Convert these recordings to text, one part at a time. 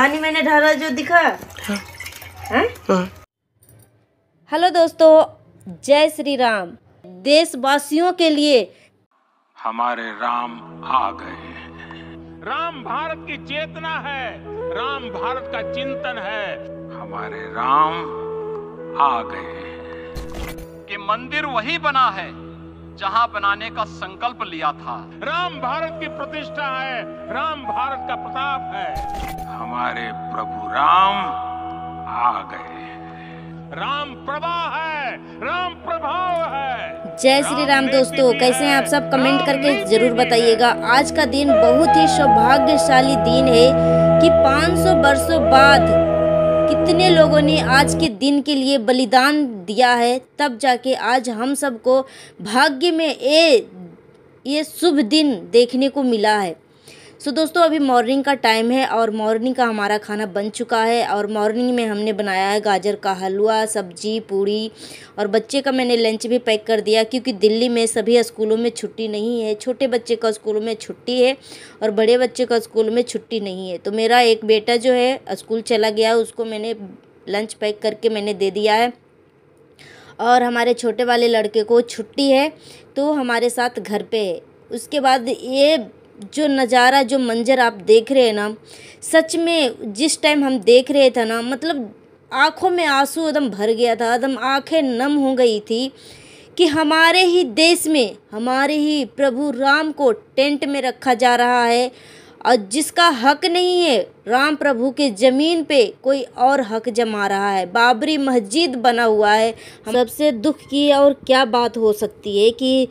पानी मैंने ढाला जो दिखा हाँ।, हाँ। हाँ। हेलो दोस्तों जय श्री राम देशवासियों के लिए हमारे राम आ गए राम भारत की चेतना है राम भारत का चिंतन है हमारे राम आ गए कि मंदिर वही बना है जहां बनाने का संकल्प लिया था राम भारत की प्रतिष्ठा है राम भारत का प्रताप है हमारे प्रभु राम आ गए राम प्रभा है राम प्रभाव है जय श्री राम दोस्तों कैसे हैं आप सब कमेंट करके जरूर बताइएगा आज का दिन बहुत ही सौभाग्यशाली दिन है कि 500 वर्षों बाद कितने लोगों ने आज के दिन के लिए बलिदान दिया है तब जाके आज हम सबको भाग्य में ये ये शुभ दिन देखने को मिला है सो दोस्तों अभी मॉर्निंग का टाइम है और मॉर्निंग का हमारा खाना बन चुका है और मॉर्निंग में हमने बनाया है गाजर का हलवा सब्जी पूड़ी और बच्चे का मैंने लंच भी पैक कर दिया क्योंकि दिल्ली में सभी स्कूलों में छुट्टी नहीं है छोटे बच्चे का स्कूलों में छुट्टी है और बड़े बच्चे का स्कूल में छुट्टी नहीं है तो मेरा एक बेटा जो है स्कूल चला गया उसको मैंने लंच पैक करके मैंने दे दिया है और हमारे छोटे वाले लड़के को छुट्टी है तो हमारे साथ घर पे है उसके बाद ये जो नज़ारा जो मंजर आप देख रहे हैं ना सच में जिस टाइम हम देख रहे थे ना मतलब आँखों में आंसू एकदम भर गया था एकदम आंखें नम हो गई थी कि हमारे ही देश में हमारे ही प्रभु राम को टेंट में रखा जा रहा है और जिसका हक नहीं है राम प्रभु के ज़मीन पे कोई और हक जमा रहा है बाबरी मस्जिद बना हुआ है सबसे दुख की और क्या बात हो सकती है कि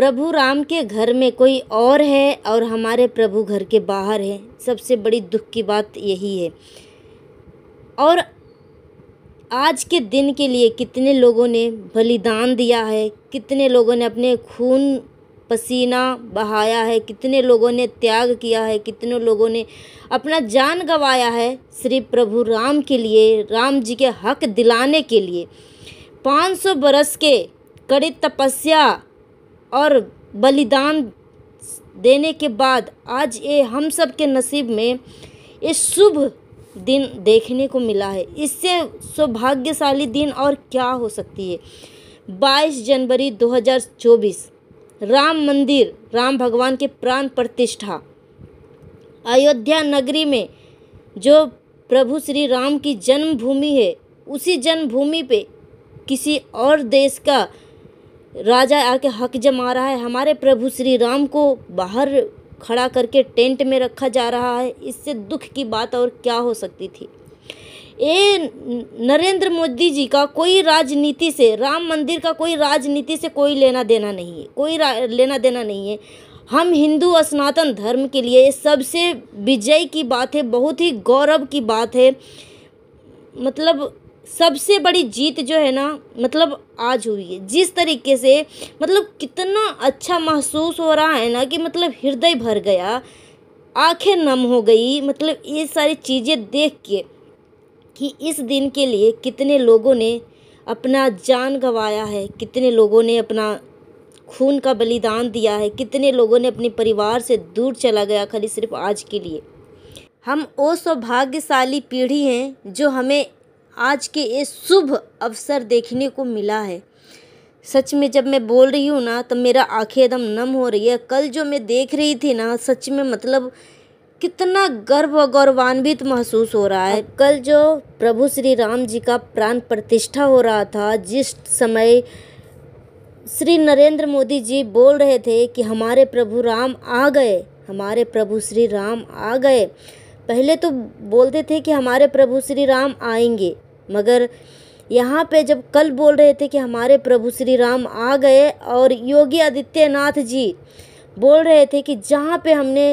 प्रभु राम के घर में कोई और है और हमारे प्रभु घर के बाहर है सबसे बड़ी दुख की बात यही है और आज के दिन के लिए कितने लोगों ने बलिदान दिया है कितने लोगों ने अपने खून पसीना बहाया है कितने लोगों ने त्याग किया है कितने लोगों ने अपना जान गवाया है श्री प्रभु राम के लिए राम जी के हक दिलाने के लिए 500 बरस के कड़ी तपस्या और बलिदान देने के बाद आज ये हम सब के नसीब में ये शुभ दिन देखने को मिला है इससे सौभाग्यशाली दिन और क्या हो सकती है 22 जनवरी 2024 राम मंदिर राम भगवान के प्राण प्रतिष्ठा अयोध्या नगरी में जो प्रभु श्री राम की जन्मभूमि है उसी जन्मभूमि पे किसी और देश का राजा आके हक जमा रहा है हमारे प्रभु श्री राम को बाहर खड़ा करके टेंट में रखा जा रहा है इससे दुख की बात और क्या हो सकती थी ये नरेंद्र मोदी जी का कोई राजनीति से राम मंदिर का कोई राजनीति से कोई लेना देना नहीं है कोई लेना देना नहीं है हम हिंदू स्नातन धर्म के लिए सबसे विजय की बात है बहुत ही गौरव की बात है मतलब सबसे बड़ी जीत जो है ना मतलब आज हुई है जिस तरीके से मतलब कितना अच्छा महसूस हो रहा है ना कि मतलब हृदय भर गया आंखें नम हो गई मतलब ये सारी चीज़ें देख के कि इस दिन के लिए कितने लोगों ने अपना जान गंवाया है कितने लोगों ने अपना खून का बलिदान दिया है कितने लोगों ने अपने परिवार से दूर चला गया खाली सिर्फ आज के लिए हम वो सौभाग्यशाली पीढ़ी हैं जो हमें आज के ये शुभ अवसर देखने को मिला है सच में जब मैं बोल रही हूँ ना तब तो मेरा आंखें एकदम नम हो रही है कल जो मैं देख रही थी ना सच में मतलब कितना गर्व और गौरवान्वित महसूस हो रहा है कल जो प्रभु श्री राम जी का प्राण प्रतिष्ठा हो रहा था जिस समय श्री नरेंद्र मोदी जी बोल रहे थे कि हमारे प्रभु राम आ गए हमारे प्रभु श्री राम आ गए पहले तो बोलते थे कि हमारे प्रभु श्री राम आएंगे मगर यहाँ पे जब कल बोल रहे थे कि हमारे प्रभु श्री राम आ गए और योगी आदित्यनाथ जी बोल रहे थे कि जहाँ पे हमने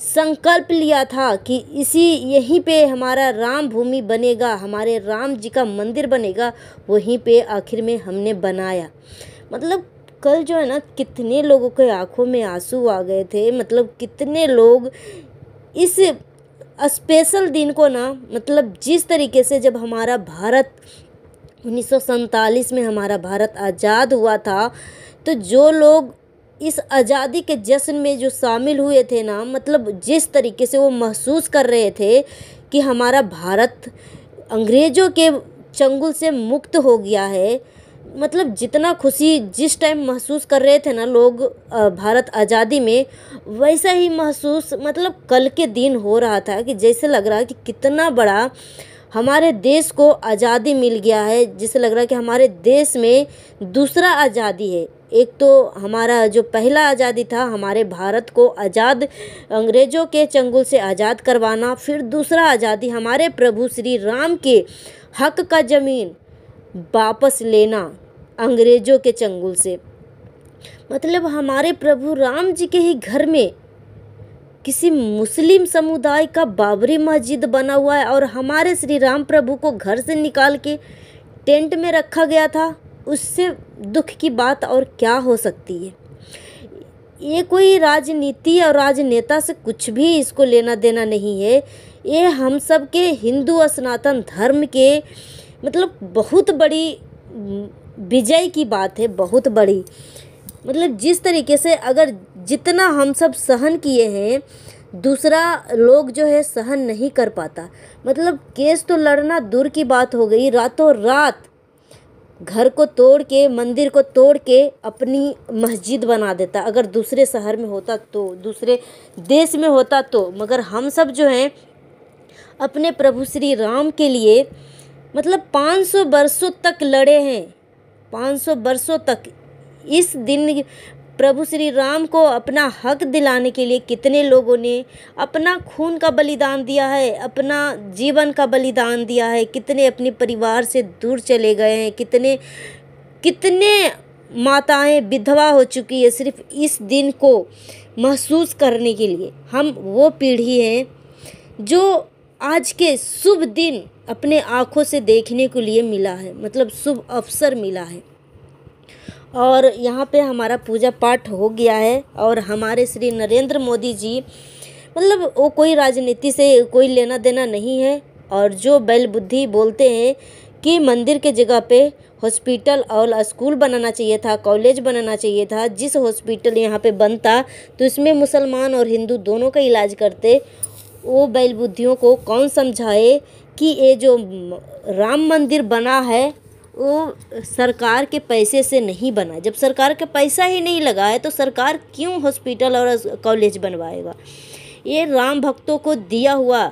संकल्प लिया था कि इसी यहीं पे हमारा राम भूमि बनेगा हमारे राम जी का मंदिर बनेगा वहीं पे आखिर में हमने बनाया मतलब कल जो है ना कितने लोगों के आंखों में आंसू आ गए थे मतलब कितने लोग इस स्पेशल दिन को ना मतलब जिस तरीके से जब हमारा भारत उन्नीस में हमारा भारत आज़ाद हुआ था तो जो लोग इस आज़ादी के जश्न में जो शामिल हुए थे ना मतलब जिस तरीके से वो महसूस कर रहे थे कि हमारा भारत अंग्रेज़ों के चंगुल से मुक्त हो गया है मतलब जितना खुशी जिस टाइम महसूस कर रहे थे ना लोग भारत आज़ादी में वैसा ही महसूस मतलब कल के दिन हो रहा था कि जैसे लग रहा है कि कितना बड़ा हमारे देश को आज़ादी मिल गया है जिसे लग रहा है कि हमारे देश में दूसरा आज़ादी है एक तो हमारा जो पहला आज़ादी था हमारे भारत को आज़ाद अंग्रेज़ों के चंगुल से आज़ाद करवाना फिर दूसरा आज़ादी हमारे प्रभु श्री राम के हक का ज़मीन वापस लेना अंग्रेजों के चंगुल से मतलब हमारे प्रभु राम जी के ही घर में किसी मुस्लिम समुदाय का बाबरी मस्जिद बना हुआ है और हमारे श्री राम प्रभु को घर से निकाल के टेंट में रखा गया था उससे दुख की बात और क्या हो सकती है ये कोई राजनीति और राजनेता से कुछ भी इसको लेना देना नहीं है ये हम सब के हिंदू और सनातन धर्म के मतलब बहुत बड़ी विजय की बात है बहुत बड़ी मतलब जिस तरीके से अगर जितना हम सब सहन किए हैं दूसरा लोग जो है सहन नहीं कर पाता मतलब केस तो लड़ना दूर की बात हो गई रातों रात घर को तोड़ के मंदिर को तोड़ के अपनी मस्जिद बना देता अगर दूसरे शहर में होता तो दूसरे देश में होता तो मगर हम सब जो हैं अपने प्रभु श्री राम के लिए मतलब 500 वर्षों तक लड़े हैं 500 वर्षों तक इस दिन प्रभु श्री राम को अपना हक दिलाने के लिए कितने लोगों ने अपना खून का बलिदान दिया है अपना जीवन का बलिदान दिया है कितने अपने परिवार से दूर चले गए हैं कितने कितने माताएं विधवा हो चुकी है सिर्फ इस दिन को महसूस करने के लिए हम वो पीढ़ी हैं जो आज के शुभ दिन अपने आँखों से देखने के लिए मिला है मतलब शुभ अवसर मिला है और यहाँ पे हमारा पूजा पाठ हो गया है और हमारे श्री नरेंद्र मोदी जी मतलब वो कोई राजनीति से कोई लेना देना नहीं है और जो बैल बुद्धि बोलते हैं कि मंदिर के जगह पे हॉस्पिटल और स्कूल बनाना चाहिए था कॉलेज बनाना चाहिए था जिस हॉस्पिटल यहाँ पे बनता तो इसमें मुसलमान और हिंदू दोनों का इलाज करते वो बैल बुद्धियों को कौन समझाए कि ये जो राम मंदिर बना है वो सरकार के पैसे से नहीं बना जब सरकार का पैसा ही नहीं लगा है तो सरकार क्यों हॉस्पिटल और कॉलेज बनवाएगा ये राम भक्तों को दिया हुआ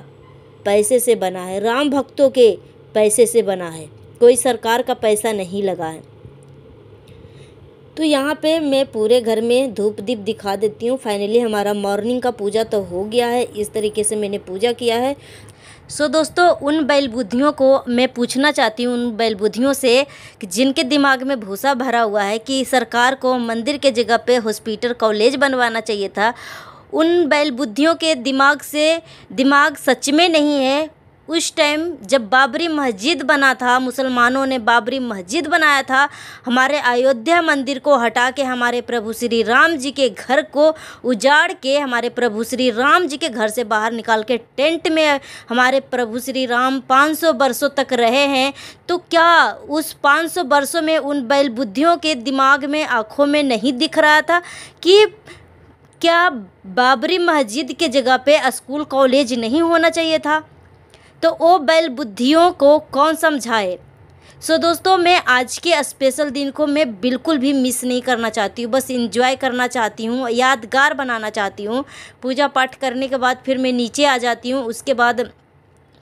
पैसे से बना है राम भक्तों के पैसे से बना है कोई सरकार का पैसा नहीं लगा है तो यहाँ पे मैं पूरे घर में धूप दीप दिखा देती हूँ फाइनली हमारा मॉर्निंग का पूजा तो हो गया है इस तरीके से मैंने पूजा किया है सो so, दोस्तों उन बैलबुद्धियों को मैं पूछना चाहती हूँ उन बैलबुद्धियों से कि जिनके दिमाग में भूसा भरा हुआ है कि सरकार को मंदिर के जगह पे हॉस्पिटल कॉलेज बनवाना चाहिए था उन बैलबुद्धियों के दिमाग से दिमाग सच में नहीं है उस टाइम जब बाबरी मस्जिद बना था मुसलमानों ने बाबरी मस्जिद बनाया था हमारे अयोध्या मंदिर को हटा के हमारे प्रभु श्री राम जी के घर को उजाड़ के हमारे प्रभु श्री राम जी के घर से बाहर निकाल के टेंट में हमारे प्रभु श्री राम 500 वर्षों तक रहे हैं तो क्या उस 500 वर्षों में उन बैल बुद्धियों के दिमाग में आँखों में नहीं दिख रहा था कि क्या बाबरी मस्जिद के जगह पे स्कूल कॉलेज नहीं होना चाहिए था तो वो बैल बुद्धियों को कौन समझाए सो so, दोस्तों मैं आज के स्पेशल दिन को मैं बिल्कुल भी मिस नहीं करना चाहती हूँ बस इन्जॉय करना चाहती हूँ यादगार बनाना चाहती हूँ पूजा पाठ करने के बाद फिर मैं नीचे आ जाती हूँ उसके बाद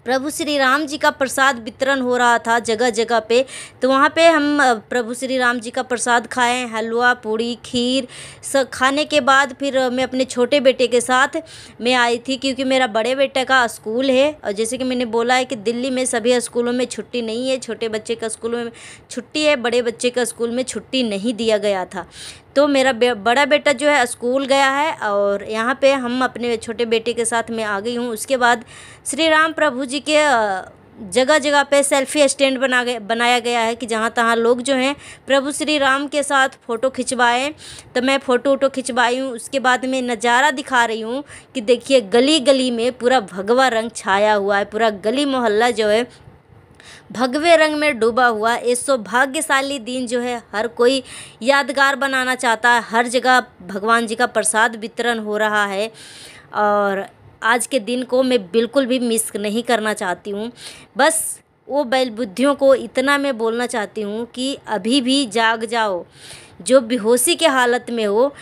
प्रभु श्री राम जी का प्रसाद वितरण हो रहा था जगह जगह पे तो वहाँ पे हम प्रभु श्री राम जी का प्रसाद खाए हलवा पूड़ी खीर सब खाने के बाद फिर मैं अपने छोटे बेटे के साथ मैं आई थी क्योंकि मेरा बड़े बेटे का स्कूल है और जैसे कि मैंने बोला है कि दिल्ली में सभी स्कूलों में छुट्टी नहीं है छोटे बच्चे का स्कूल में छुट्टी है बड़े बच्चे का स्कूल में छुट्टी नहीं दिया गया था तो मेरा बे, बड़ा बेटा जो है स्कूल गया है और यहाँ पे हम अपने छोटे बेटे के साथ मैं आ गई हूँ उसके बाद श्री राम प्रभु जी के जगह जगह पे सेल्फी स्टैंड बना गया बनाया गया है कि जहाँ तहाँ लोग जो हैं प्रभु श्री राम के साथ फ़ोटो खिंचवाएं तो मैं फ़ोटो वोटो खिंचवाई हूँ उसके बाद मैं नज़ारा दिखा रही हूँ कि देखिए गली गली में पूरा भगवा रंग छाया हुआ है पूरा गली मोहल्ला जो है भगवे रंग में डूबा हुआ ये सौभाग्यशाली दिन जो है हर कोई यादगार बनाना चाहता है हर जगह भगवान जी का प्रसाद वितरण हो रहा है और आज के दिन को मैं बिल्कुल भी मिस नहीं करना चाहती हूँ बस वो बैल बुद्धियों को इतना मैं बोलना चाहती हूँ कि अभी भी जाग जाओ जो बेहोशी के हालत में हो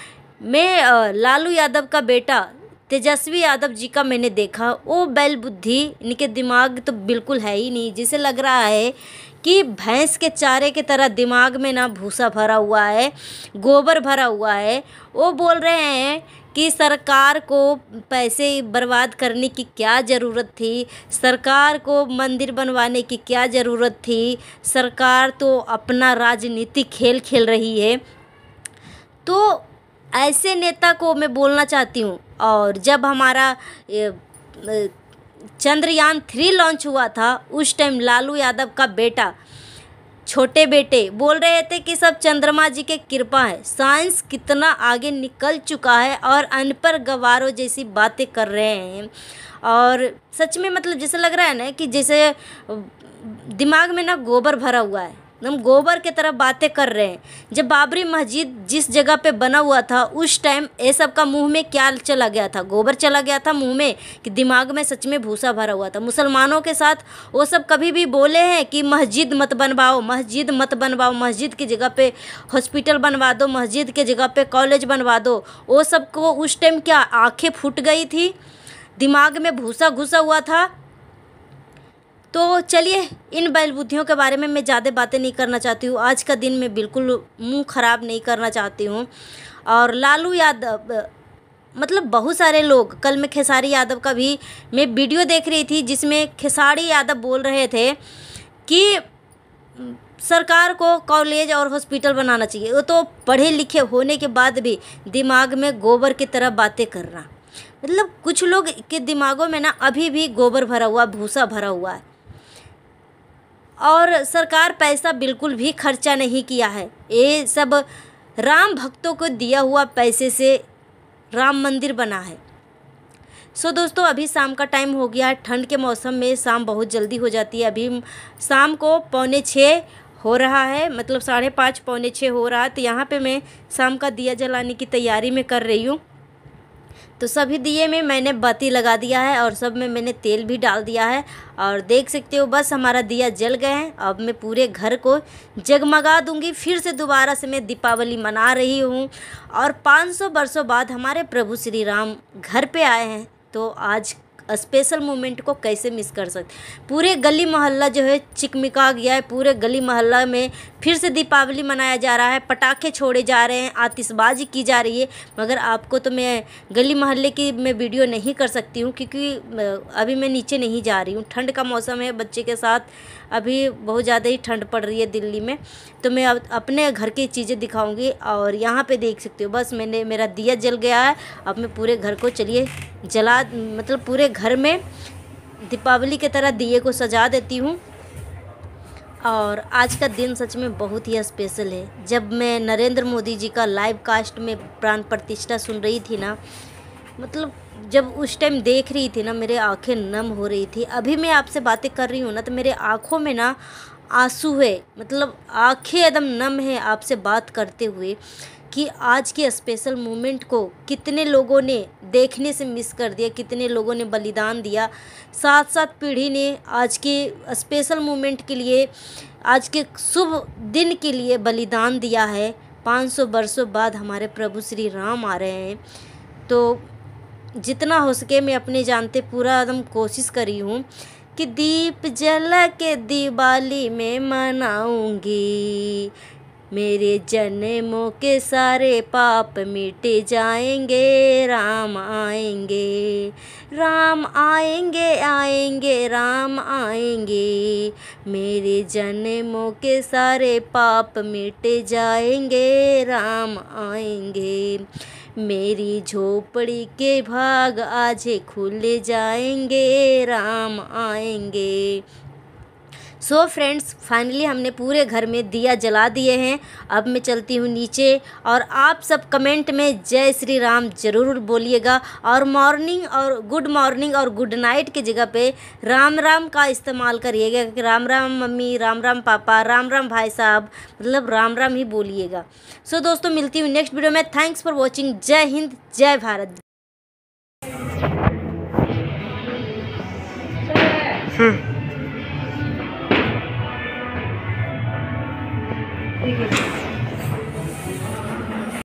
मैं लालू यादव का बेटा तेजस्वी यादव जी का मैंने देखा वो बैल बुद्धि इनके दिमाग तो बिल्कुल है ही नहीं जिसे लग रहा है कि भैंस के चारे के तरह दिमाग में ना भूसा भरा हुआ है गोबर भरा हुआ है वो बोल रहे हैं कि सरकार को पैसे बर्बाद करने की क्या ज़रूरत थी सरकार को मंदिर बनवाने की क्या ज़रूरत थी सरकार तो अपना राजनीति खेल खेल रही है तो ऐसे नेता को मैं बोलना चाहती हूँ और जब हमारा चंद्रयान थ्री लॉन्च हुआ था उस टाइम लालू यादव का बेटा छोटे बेटे बोल रहे थे कि सब चंद्रमा जी के कृपा है साइंस कितना आगे निकल चुका है और अनपढ़ गवारों जैसी बातें कर रहे हैं और सच में मतलब जैसे लग रहा है ना कि जैसे दिमाग में ना गोबर भरा हुआ है हम गोबर के तरफ बातें कर रहे हैं जब बाबरी मस्जिद जिस जगह पे बना हुआ था उस टाइम ये सब का मुँह में क्या चला गया था गोबर चला गया था मुँह में कि दिमाग में सच में भूसा भरा हुआ था मुसलमानों के साथ वो सब कभी भी बोले हैं कि मस्जिद मत बनवाओ मस्जिद मत बनवाओ मस्जिद की जगह पे हॉस्पिटल बनवा दो मस्जिद के जगह पे कॉलेज बनवा दो वो को उस टाइम क्या आँखें फूट गई थी दिमाग में भूसा घुसा हुआ था तो चलिए इन बैलबुद्धियों के बारे में मैं ज़्यादा बातें नहीं करना चाहती हूँ आज का दिन मैं बिल्कुल मुंह खराब नहीं करना चाहती हूँ और लालू यादव मतलब बहुत सारे लोग कल मैं खेसारी यादव का भी मैं वीडियो देख रही थी जिसमें खेसारी यादव बोल रहे थे कि सरकार को कॉलेज और हॉस्पिटल बनाना चाहिए वो तो पढ़े लिखे होने के बाद भी दिमाग में गोबर की तरह बातें करना मतलब कुछ लोग के दिमागों में ना अभी भी गोबर भरा हुआ भूसा भरा हुआ है और सरकार पैसा बिल्कुल भी खर्चा नहीं किया है ये सब राम भक्तों को दिया हुआ पैसे से राम मंदिर बना है सो दोस्तों अभी शाम का टाइम हो गया है ठंड के मौसम में शाम बहुत जल्दी हो जाती है अभी शाम को पौने छः हो रहा है मतलब साढ़े पाँच पौने छः हो रहा है तो यहाँ पे मैं शाम का दिया जलाने की तैयारी में कर रही हूँ तो सभी दिए में मैंने बत्ती लगा दिया है और सब में मैंने तेल भी डाल दिया है और देख सकते हो बस हमारा दिया जल गए हैं अब मैं पूरे घर को जगमगा दूंगी फिर से दोबारा से मैं दीपावली मना रही हूँ और 500 वर्षों बाद हमारे प्रभु श्री राम घर पे आए हैं तो आज स्पेशल मोमेंट को कैसे मिस कर सकते पूरे गली मोहल्ला जो है चिकमिका गया है पूरे गली मोहल्ला में फिर से दीपावली मनाया जा रहा है पटाखे छोड़े जा रहे हैं आतिशबाजी की जा रही है मगर आपको तो मैं गली मोहल्ले की मैं वीडियो नहीं कर सकती हूँ क्योंकि अभी मैं नीचे नहीं जा रही हूँ ठंड का मौसम है बच्चे के साथ अभी बहुत ज़्यादा ही ठंड पड़ रही है दिल्ली में तो मैं अपने घर की चीज़ें दिखाऊंगी और यहाँ पे देख सकते हो बस मैंने मेरा दिया जल गया है अब मैं पूरे घर को चलिए जला मतलब पूरे घर में दीपावली की तरह दिए को सजा देती हूँ और आज का दिन सच में बहुत ही स्पेशल है जब मैं नरेंद्र मोदी जी का लाइव कास्ट में प्राण प्रतिष्ठा सुन रही थी ना मतलब जब उस टाइम देख रही थी ना मेरे आंखें नम हो रही थी अभी मैं आपसे बातें कर रही हूँ ना तो मेरे आँखों में ना आंसू है मतलब आंखें एकदम नम है आपसे बात करते हुए कि आज के स्पेशल मोमेंट को कितने लोगों ने देखने से मिस कर दिया कितने लोगों ने बलिदान दिया साथ साथ पीढ़ी ने आज के स्पेशल मोमेंट के लिए आज के शुभ दिन के लिए बलिदान दिया है 500 वर्षों बाद हमारे प्रभु श्री राम आ रहे हैं तो जितना हो सके मैं अपने जानते पूरा एकदम कोशिश करी हूँ कि दीप जला के दिवाली में मनाऊंगी मेरे जन्मों के सारे पाप मिट जाएंगे राम आएंगे राम आएंगे आएंगे राम आएंगे मेरे जन्मों के सारे पाप मिट जाएंगे राम आएंगे मेरी झोपड़ी के भाग आज खुल जाएंगे राम आएंगे सो फ्रेंड्स फाइनली हमने पूरे घर में दिया जला दिए हैं अब मैं चलती हूँ नीचे और आप सब कमेंट में जय श्री राम ज़रूर बोलिएगा और मॉर्निंग और गुड मॉर्निंग और गुड नाइट की जगह पे राम राम का इस्तेमाल करिएगा कि राम राम मम्मी राम राम पापा राम राम भाई साहब मतलब राम राम ही बोलिएगा सो so, दोस्तों मिलती हूँ नेक्स्ट वीडियो में thanks for watching Jai Hind जय भारत Hmm. Obrigada.